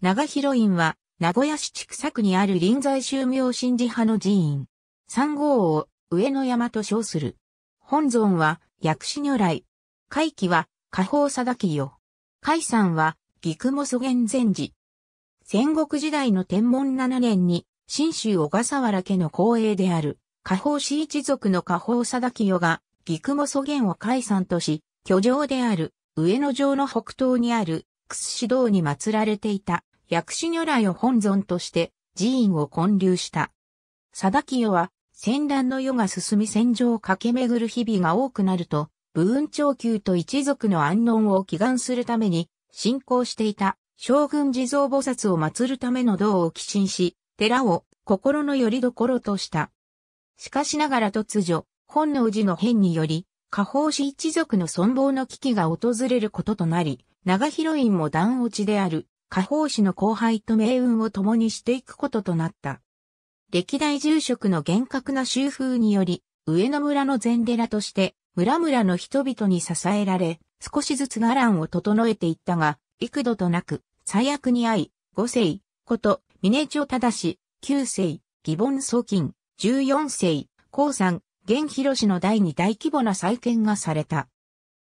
長広院は、名古屋市畜作にある臨済宗明神寺派の寺院。三号を上野山と称する。本尊は薬師如来。会期は下方貞清。海山は岐雲祖元禅寺。戦国時代の天文7年に、新州小笠原家の後衛である、下方氏一族の下方貞清が、岐雲祖元を海山とし、居城である、上野城の北東にある、屈指道に祀られていた。薬師如来を本尊として寺院を建立した。貞清は戦乱の世が進み戦場を駆け巡る日々が多くなると、武運長久と一族の安穏を祈願するために、信仰していた将軍地蔵菩薩を祀るための道を寄進し、寺を心の拠り所とした。しかしながら突如、本能寺の変により、下方氏一族の存亡の危機が訪れることとなり、長広院も断落ちである下方氏の後輩と命運を共にしていくこととなった。歴代住職の厳格な修風により、上野村の禅寺として、村々の人々に支えられ、少しずつ伽藍を整えていったが、幾度となく、最悪に遭い、五世、こと、峰町正、九世、義凡総金、十四世、高山、源広氏の第二大規模な再建がされた。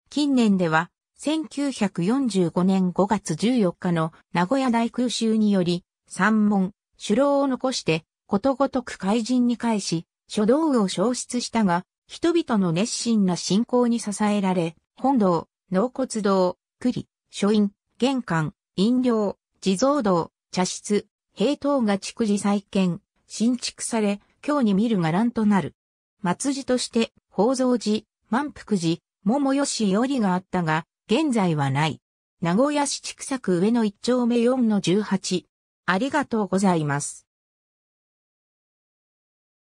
近年では、1945年5月14日の名古屋大空襲により、三門、首楼を残してことごとく怪人に返し、書道具を消失したが、人々の熱心な信仰に支えられ、本堂、納骨堂、栗、書院、玄関、飲料、地蔵堂、茶室、平等が築地再建、新築され、今日に見る伽藍となる。末寺として、宝蔵寺、満福寺、桃吉よりがあったが、現在はない。名古屋市千作区上の1丁目4の18。ありがとうございます。